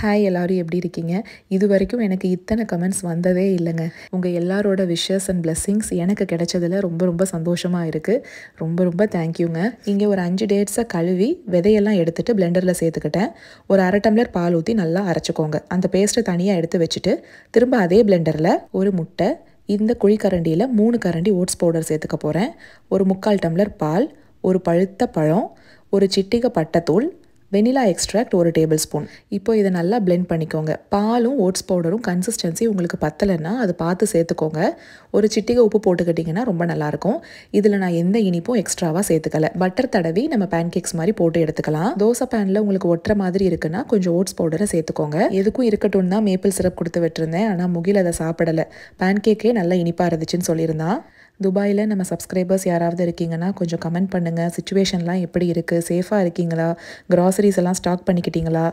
hi எல்லோரும் எப்படி இருக்கீங்க இது வரைக்கும் எனக்கு இத்தனை கமெண்ட்ஸ் வந்ததே இல்லைங்க உங்கள் எல்லாரோட விஷஸ் அண்ட் பிளெஸ்ஸிங்ஸ் எனக்கு கிடைச்சதில் ரொம்ப ரொம்ப சந்தோஷமாக இருக்குது ரொம்ப ரொம்ப தேங்க்யூங்க இங்கே ஒரு அஞ்சு டேட்ஸை கழுவி விதையெல்லாம் எடுத்துகிட்டு பிளெண்டரில் சேர்த்துக்கிட்டேன் ஒரு அரை டம்ளர் பால் ஊற்றி நல்லா அரைச்சிக்கோங்க அந்த பேஸ்ட்டை தனியாக எடுத்து வச்சுட்டு திரும்ப அதே பிளெண்டரில் ஒரு முட்டை இந்த குழிக்கரண்டியில் மூணு கரண்டி ஓட்ஸ் பவுடர் சேர்த்துக்க போகிறேன் ஒரு முக்கால் டம்ளர் பால் ஒரு பழுத்த பழம் ஒரு சிட்டிகை பட்டத்தூள் வெனிலா எக்ஸ்ட்ராக்ட் ஒரு டேபிள் ஸ்பூன் இப்போ இதை நல்லா பிளெண்ட் பண்ணிக்கோங்க பாலும் ஓட்ஸ் பவுடரும் கன்சிஸ்டன்சி உங்களுக்கு பத்தலைன்னா அது பார்த்து சேர்த்துக்கோங்க ஒரு சிட்டிகை உப்பு போட்டுக்கிட்டிங்கன்னா ரொம்ப நல்லாயிருக்கும் இதில் நான் எந்த இனிப்பும் எக்ஸ்ட்ராவாக சேர்த்துக்கல பட்டர் தடவி நம்ம பேன் கேக்ஸ் மாதிரி போட்டு எடுத்துக்கலாம் தோசை பேனில் உங்களுக்கு ஒட்டுற மாதிரி இருக்குன்னா கொஞ்சம் ஓட்ஸ் பவுடரை சேர்த்துக்கோங்க எதுக்கும் இருக்கட்டும் தான் மேப்பிள் சிரப் கொடுத்து விட்டுருந்தேன் ஆனால் முகில் அதை சாப்பிடலை பேன் கேக்கே நல்லா இனிப்பாக இருந்துச்சுன்னு சொல்லியிருந்தான் துபாயில் நம்ம சப்ஸ்கிரைபர்ஸ் யாராவது இருக்கீங்கன்னா கொஞ்சம் கமெண்ட் பண்ணுங்கள் சுச்சுவேஷன்லாம் எப்படி இருக்குது சேஃபாக இருக்கீங்களா க்ராசரிஸ் எல்லாம் ஸ்டாக் பண்ணிக்கிட்டீங்களா